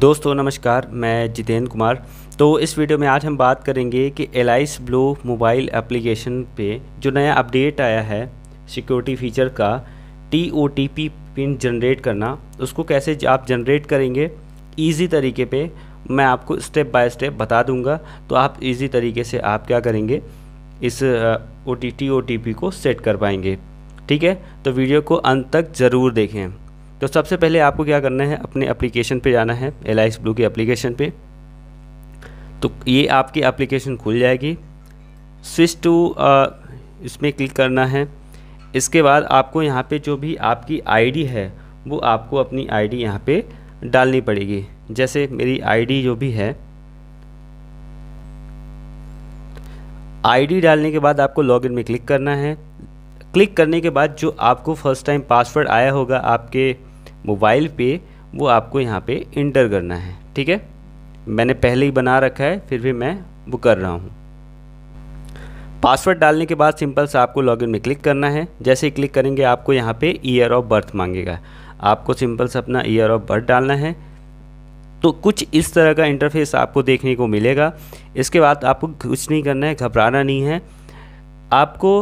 दोस्तों नमस्कार मैं जितेंद्र कुमार तो इस वीडियो में आज हम बात करेंगे कि एलाइस ब्लू मोबाइल एप्लीकेशन पे जो नया अपडेट आया है सिक्योरिटी फीचर का T O T P PIN generate करना उसको कैसे आप जनरेट करेंगे ईजी तरीके पे मैं आपको स्टेप बाय स्टेप बता दूंगा तो आप ईजी तरीके से आप क्या करेंगे इस O T T O T P को सेट कर पाएंगे ठीक है तो वीडियो को अंत तक ज़रूर देखें तो सबसे पहले आपको क्या करना है अपने एप्लीकेशन पे जाना है एल आई ब्लू के एप्लीकेशन पे तो ये आपकी एप्लीकेशन खुल जाएगी स्विच टू इसमें क्लिक करना है इसके बाद आपको यहाँ पे जो भी आपकी आईडी है वो आपको अपनी आईडी डी यहाँ पर डालनी पड़ेगी जैसे मेरी आईडी जो भी है आईडी डालने के बाद आपको लॉगिन में क्लिक करना है क्लिक करने के बाद जो आपको फर्स्ट टाइम पासवर्ड आया होगा आपके मोबाइल पे वो आपको यहाँ पे इंटर करना है ठीक है मैंने पहले ही बना रखा है फिर भी मैं वो कर रहा हूँ पासवर्ड डालने के बाद सिंपल से आपको लॉगिन में क्लिक करना है जैसे ही क्लिक करेंगे आपको यहाँ पे ईयर ऑफ बर्थ मांगेगा आपको सिंपल से अपना ईयर ऑफ बर्थ डालना है तो कुछ इस तरह का इंटरफेस आपको देखने को मिलेगा इसके बाद आपको कुछ नहीं करना है घबराना नहीं है आपको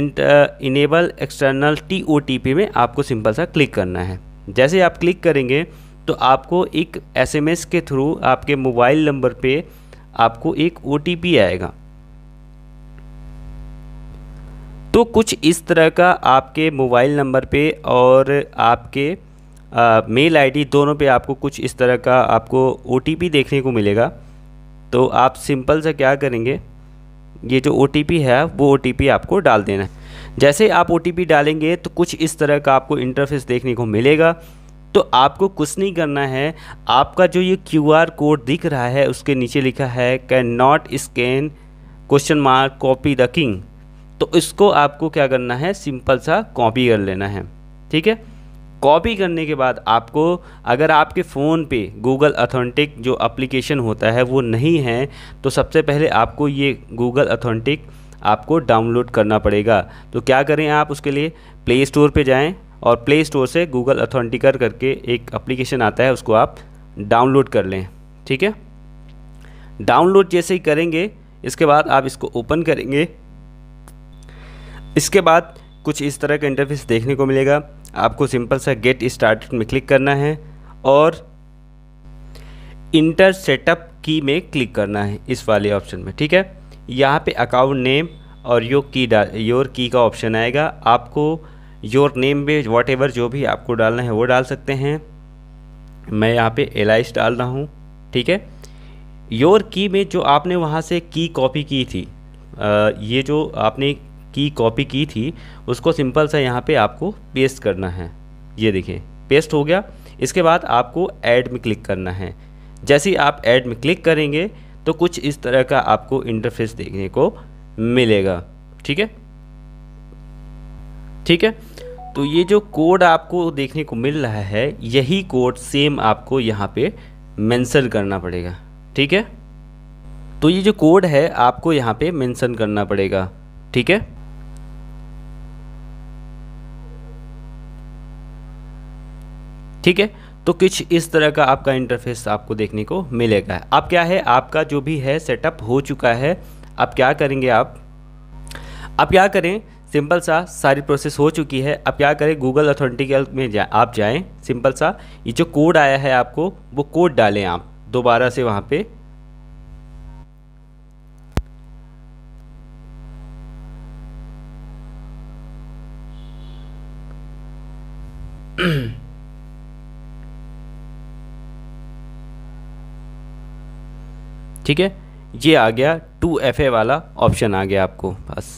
enable external T O T P में आपको सिंपल सा क्लिक करना है जैसे आप क्लिक करेंगे तो आपको एक एसएमएस के थ्रू आपके मोबाइल नंबर पे आपको एक ओ आएगा तो कुछ इस तरह का आपके मोबाइल नंबर पे और आपके आ, मेल आईडी दोनों पे आपको कुछ इस तरह का आपको ओ देखने को मिलेगा तो आप सिंपल सा क्या करेंगे ये जो ओ है वो ओ आपको डाल देना है जैसे आप ओ डालेंगे तो कुछ इस तरह का आपको इंटरफेस देखने को मिलेगा तो आपको कुछ नहीं करना है आपका जो ये क्यू कोड दिख रहा है उसके नीचे लिखा है can not scan question mark copy the king तो इसको आपको क्या करना है सिंपल सा कॉपी कर लेना है ठीक है कॉपी करने के बाद आपको अगर आपके फ़ोन पे गूगल अथेंटिक जो एप्लीकेशन होता है वो नहीं है तो सबसे पहले आपको ये गूगल अथेंटिक आपको डाउनलोड करना पड़ेगा तो क्या करें आप उसके लिए प्ले स्टोर पर जाएँ और प्ले स्टोर से गूगल अथॉन्टिकर करके एक अप्लीकेशन आता है उसको आप डाउनलोड कर लें ठीक है डाउनलोड जैसे ही करेंगे इसके बाद आप इसको ओपन करेंगे इसके बाद कुछ इस तरह का इंटरफेस देखने को मिलेगा आपको सिंपल सा गेट स्टार्टेड में क्लिक करना है और इंटर सेटअप की में क्लिक करना है इस वाले ऑप्शन में ठीक है यहाँ पे अकाउंट नेम और योर की डाल योर की का ऑप्शन आएगा आपको योर नेम पे वॉट एवर जो भी आपको डालना है वो डाल सकते हैं मैं यहाँ पे एलाइस डाल रहा हूँ ठीक है योर की में जो आपने वहाँ से की कॉपी की थी आ, ये जो आपने की कॉपी की थी उसको सिंपल सा यहाँ पे आपको पेस्ट करना है ये देखिए पेस्ट हो गया इसके बाद आपको ऐड में क्लिक करना है जैसे ही आप ऐड में क्लिक करेंगे तो कुछ इस तरह का आपको इंटरफेस देखने को मिलेगा ठीक है ठीक है तो ये जो कोड आपको देखने को मिल रहा है यही कोड सेम आपको यहाँ पे मेंशन करना पड़ेगा ठीक है तो ये जो कोड है आपको यहाँ पे मेंशन करना पड़ेगा ठीक है ठीक है तो कुछ इस तरह का आपका इंटरफेस आपको देखने को मिलेगा अब क्या है आपका जो भी है सेटअप हो चुका है अब क्या करेंगे आप अब क्या करें सिंपल सा सारी प्रोसेस हो चुकी है अब क्या करें गूगल अथॉरिटिकल में जाए आप जाएं सिंपल सा ये जो कोड आया है आपको वो कोड डालें आप दोबारा से वहाँ पे mm ठीक है ये आ गया टू एफ ए वाला ऑप्शन आ गया आपको बस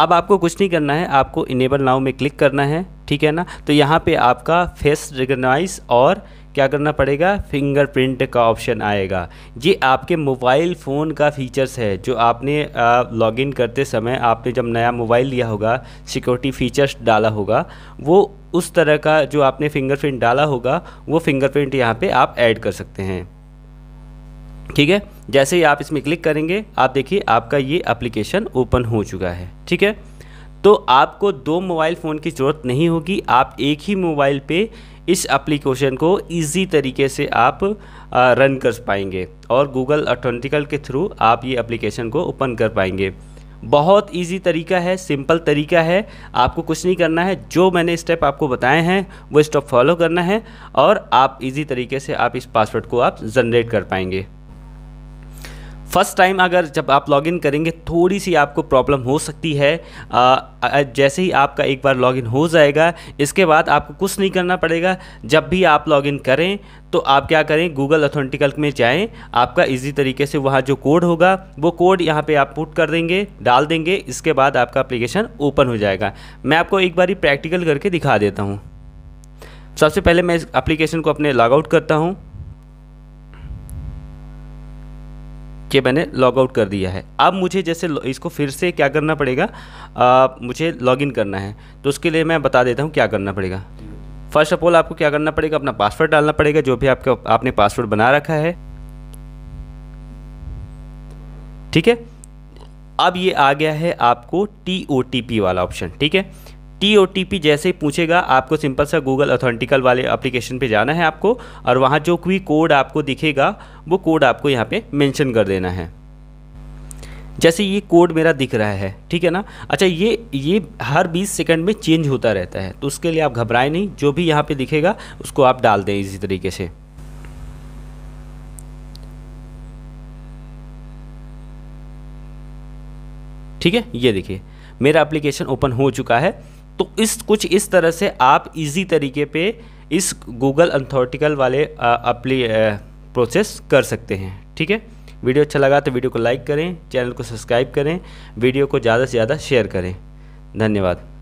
अब आपको कुछ नहीं करना है आपको इनेबल नाउ में क्लिक करना है ठीक है ना तो यहाँ पे आपका फेस रिकगनाइज और क्या करना पड़ेगा फिंगरप्रिंट का ऑप्शन आएगा ये आपके मोबाइल फ़ोन का फीचर्स है जो आपने लॉगिन करते समय आपने जब नया मोबाइल लिया होगा सिक्योरिटी फीचर्स डाला होगा वो उस तरह का जो आपने फिंगरप्रिंट डाला होगा वो फिंगरप्रिंट यहाँ पे आप ऐड कर सकते हैं ठीक है जैसे ही आप इसमें क्लिक करेंगे आप देखिए आपका ये एप्लीकेशन ओपन हो चुका है ठीक है तो आपको दो मोबाइल फ़ोन की ज़रूरत नहीं होगी आप एक ही मोबाइल पे इस एप्लीकेशन को इजी तरीके से आप रन कर पाएंगे और गूगल ऑथेंटिकल के थ्रू आप ये एप्लीकेशन को ओपन कर पाएंगे बहुत इजी तरीका है सिंपल तरीका है आपको कुछ नहीं करना है जो मैंने स्टेप आपको बताए हैं वो स्टेप फॉलो करना है और आप इजी तरीके से आप इस पासवर्ड को आप जनरेट कर पाएंगे फर्स्ट टाइम अगर जब आप लॉगिन करेंगे थोड़ी सी आपको प्रॉब्लम हो सकती है आ, जैसे ही आपका एक बार लॉगिन हो जाएगा इसके बाद आपको कुछ नहीं करना पड़ेगा जब भी आप लॉगिन करें तो आप क्या करें गूगल ऑथेंटिकल में जाएं आपका इजी तरीके से वहाँ जो कोड होगा वो कोड यहाँ पे आप पुट कर देंगे डाल देंगे इसके बाद आपका एप्लीकेशन ओपन हो जाएगा मैं आपको एक बार प्रैक्टिकल करके दिखा देता हूँ सबसे पहले मैं इस अप्लीकेशन को अपने लॉगआउट करता हूँ के मैंने लॉग आउट कर दिया है अब मुझे जैसे इसको फिर से क्या करना पड़ेगा आ, मुझे लॉगिन करना है तो उसके लिए मैं बता देता हूँ क्या करना पड़ेगा फर्स्ट ऑफ ऑल आपको क्या करना पड़ेगा अपना पासवर्ड डालना पड़ेगा जो भी आपका आपने पासवर्ड बना रखा है ठीक है अब ये आ गया है आपको टी ओ टी पी वाला ऑप्शन ठीक है टी जैसे ही पूछेगा आपको सिंपल सा गूगल ऑथेंटिकल वाले एप्लीकेशन पे जाना है आपको और वहाँ जो कोई कोड आपको दिखेगा वो कोड आपको यहाँ पे मेंशन कर देना है जैसे ये कोड मेरा दिख रहा है ठीक है ना अच्छा ये ये हर 20 सेकंड में चेंज होता रहता है तो उसके लिए आप घबराएं नहीं जो भी यहाँ पे दिखेगा उसको आप डाल दें इसी तरीके से ठीक है ये देखिए मेरा एप्लीकेशन ओपन हो चुका है तो इस कुछ इस तरह से आप इजी तरीके पे इस गूगल अथॉरिटिकल वाले अपली प्रोसेस कर सकते हैं ठीक है वीडियो अच्छा लगा तो वीडियो को लाइक करें चैनल को सब्सक्राइब करें वीडियो को ज़्यादा से ज़्यादा शेयर करें धन्यवाद